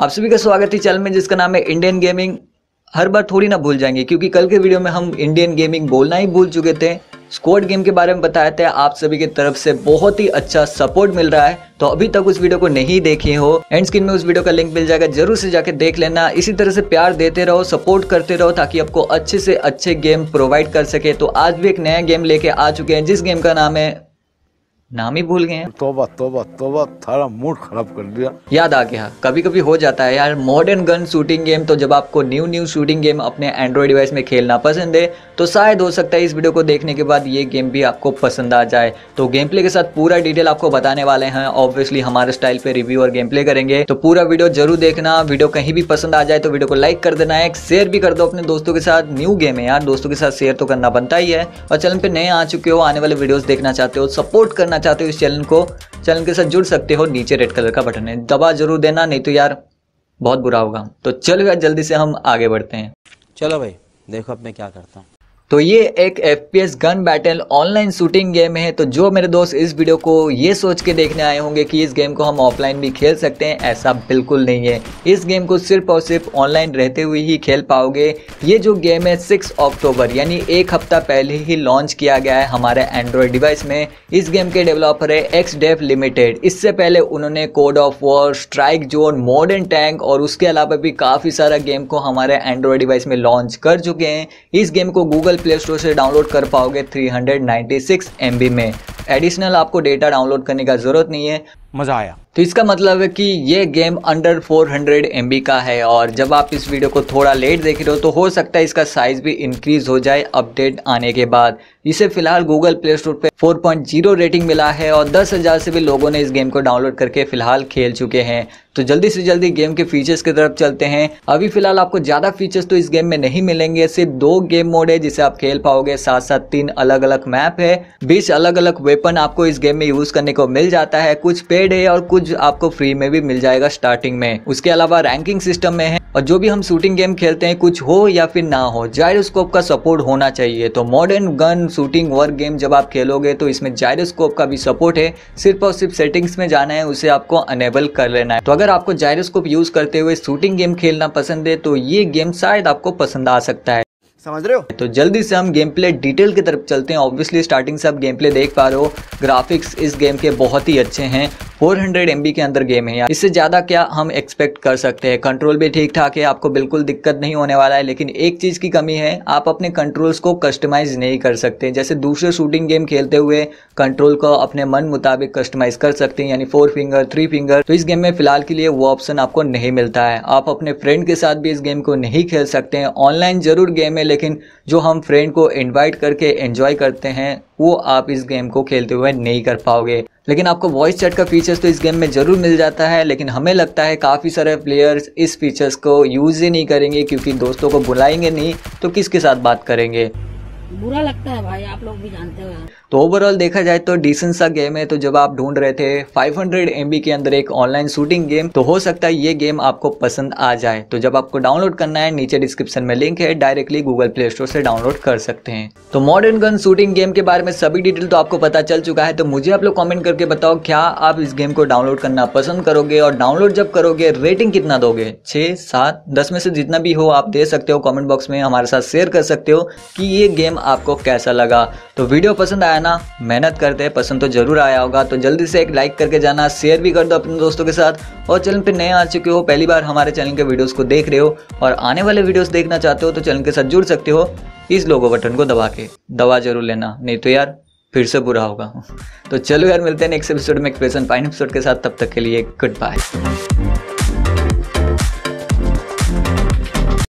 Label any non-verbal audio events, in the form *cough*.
आप सभी का स्वागत है चैनल में जिसका नाम है इंडियन गेमिंग हर बार थोड़ी ना भूल जाएंगे क्योंकि कल के वीडियो में हम इंडियन गेमिंग बोलना ही भूल चुके थे स्क्वाड गेम के बारे में बताया था आप सभी की तरफ से बहुत ही अच्छा सपोर्ट मिल रहा है तो अभी तक उस वीडियो को नहीं देखी हो एंड स्क्रीन में उस वीडियो का लिंक मिल जाएगा जरूर से जाके देख लेना इसी तरह से प्यार देते रहो सपोर्ट करते रहो ताकि आपको अच्छे से अच्छे गेम प्रोवाइड कर सके तो आज भी एक नया गेम लेके आ चुके हैं जिस गेम का नाम है नाम ही भूल गए हैं तोबा तोबा तोबा थारा मूड खराब कर दिया याद आ गया कभी कभी हो जाता है यार मॉडर्न गन शूटिंग गेम तो जब आपको न्यू न्यू शूटिंग गेम अपने एंड्रॉइड डिवाइस में खेलना पसंद है तो शायद हो सकता है इस वीडियो को देखने के बाद ये गेम भी आपको पसंद आ जाए तो गेम प्ले के साथ पूरा डिटेल आपको बताने वाले हैं ऑब्वियसली हमारे स्टाइल पे रिव्यू और गेम प्ले करेंगे तो पूरा वीडियो जरूर देखना वीडियो कहीं भी पसंद आ जाए तो वीडियो को लाइक कर देना है शेयर भी कर दो अपने दोस्तों के साथ न्यू गेम है यार दोस्तों के साथ शेयर तो करना बनता ही है और चैनल पे नए आ चुके हो आने वाले वीडियोज देखना चाहते हो सपोर्ट करना करना चाहते हो इस चैनल को चैनल के साथ जुड़ सकते हो नीचे रेड कलर का बटन है दबा जरूर देना नहीं तो यार बहुत बुरा होगा तो चलो यार जल्दी से हम आगे बढ़ते हैं चलो भाई देखो अब मैं क्या करता हूँ तो ये एक F P S gun battle online shooting game है तो जो मेरे दोस्त इस वीडियो को ये सोच के देखने आए होंगे कि इस गेम को हम ऑफलाइन भी खेल सकते हैं ऐसा बिल्कुल नहीं है इस गेम को सिर्फ और सिर्फ ऑनलाइन रहते हुए ही खेल पाओगे ये जो गेम है सिक्स अक्टूबर यानी एक हफ्ता पहले ही लॉन्च किया गया है हमारे एंड्रॉयड डिवाइस में इस गेम के डेवलपर है एक्स डेफ लिमिटेड इससे पहले उन्होंने code of war strike zone modern tank और उसके अलावा भी काफ़ी सारा गेम को हमारे एंड्रॉयड डिवाइस में लॉन्च कर चुके हैं इस गेम को गूगल गूगल प्ले स्टोर से डाउनलोड कर पाओगे 396 एमबी में एडिशनल आपको डेटा डाउनलोड करने का ज़रूरत नहीं है मज़ा आया तो इसका मतलब है कि ये गेम अंडर 400 हंड्रेड का है और जब आप इस वीडियो को थोड़ा लेट देख रहे हो तो हो सकता है इसका साइज़ भी इंक्रीज़ हो जाए अपडेट आने के बाद इसे फिलहाल गूगल प्ले स्टोर पे 4.0 रेटिंग मिला है और 10,000 से भी लोगों ने इस गेम को डाउनलोड करके फिलहाल खेल चुके हैं तो जल्दी से जल्दी गेम के फीचर्स की तरफ चलते हैं अभी फिलहाल आपको ज़्यादा फीचर्स तो इस गेम में नहीं मिलेंगे सिर्फ दो गेम मोड है जिसे आप खेल पाओगे साथ साथ तीन अलग अलग मैप है बीस अलग अलग वेपन आपको इस गेम में यूज़ करने को मिल जाता है कुछ पेड है और कुछ ब्रोंज आपको फ्री में भी मिल जाएगा स्टार्टिंग में उसके अलावा रैंकिंग सिस्टम में है और जो भी हम शूटिंग गेम खेलते हैं कुछ हो या फिर ना हो जायरोस्कोप का सपोर्ट होना चाहिए तो modern gun shooting work game जब आप खेलोगे तो इसमें जायरोस्कोप का भी सपोर्ट है सिर्फ और सिर्फ सेटिंग्स में जाना है उसे आपको अनेबल कर लेना है तो अगर आपको जायरोस्कोप यूज करते हुए शूटिंग गेम खेलना पसंद है तो ये गेम शायद आपको पसंद आ सकता है समझ रहे हो तो जल्दी से हम गेम प्ले डिटेल की तरफ चलते हैं ऑब्वियसली स्टार्टिंग से आप गेम प्ले देख पा रहे हो ग्राफिक्स इस गेम के बहुत ही अच्छे हैं फोर हंड्रेड एम बी के अंदर गेम है यार इससे ज़्यादा क्या हम एक्सपेक्ट कर सकते हैं कंट्रोल भी ठीक ठाक है आपको बिल्कुल दिक्कत नहीं होने वाला है लेकिन एक चीज़ की कमी है आप अपने कंट्रोल्स को कस्टमाइज़ नहीं कर सकते जैसे दूसरे शूटिंग गेम खेलते हुए कंट्रोल को अपने मन मुताबिक कस्टमाइज़ कर सकते हैं यानी फोर फिंगर थ्री फिंगर तो इस गेम में फिलहाल के लिए वो ऑप्शन आपको नहीं मिलता है आप अपने फ्रेंड के साथ भी इस गेम को नहीं खेल सकते हैं ऑनलाइन ज़रूर गेम है लेकिन जो हम फ्रेंड को इन्वाइट करके एन्जॉय करते हैं वो आप इस गेम को खेलते हुए नहीं कर पाओगे लेकिन आपको वॉइस चैट का फीचर्स तो इस गेम में ज़रूर मिल जाता है लेकिन हमें लगता है काफ़ी सारे प्लेयर्स इस फीचर्स को यूज़ ही नहीं करेंगे क्योंकि दोस्तों को बुलाएंगे नहीं तो किसके साथ बात करेंगे बुरा लगता है भाई आप लोग भी जानते हो तो ओवरऑल देखा जाए तो डिसेंट सा गेम है तो जब आप ढूंढ रहे थे 500 हंड्रेड के अंदर एक ऑनलाइन शूटिंग गेम तो हो सकता है ये गेम आपको पसंद आ जाए तो जब आपको डाउनलोड करना है नीचे डिस्क्रिप्शन में लिंक है डायरेक्टली गूगल प्ले स्टोर से डाउनलोड कर सकते हैं तो मॉडर्न गन शूटिंग गेम के बारे में सभी डिटेल तो आपको पता चल चुका है तो मुझे आप लोग कॉमेंट करके बताओ क्या आप इस गेम को डाउनलोड करना पसंद करोगे और डाउनलोड जब करोगे रेटिंग कितना दोगे छः सात दस में से जितना भी हो आप दे सकते हो कॉमेंट बॉक्स में हमारे साथ शेयर कर सकते हो कि ये गेम गेम आपको कैसा लगा तो वीडियो पसंद आया ना मेहनत करते हैं पसंद तो जरूर आया होगा तो जल्दी से एक लाइक करके जाना शेयर भी कर दो अपने दोस्तों के साथ और चैनल पे नए आ चुके हो पहली बार हमारे चैनल के वीडियोस को देख रहे हो और आने वाले वीडियोस देखना चाहते हो तो चैनल के साथ जुड़ सकते हो इस लोगो बटन को दबा के दवा जरूर लेना नहीं तो यार फिर से बुरा होगा *laughs* तो चलो यार मिलते हैं नेक्स्ट एपिसोड में एक्सप्रेशन फाइन एपिसोड के साथ तब तक के लिए गुड बाय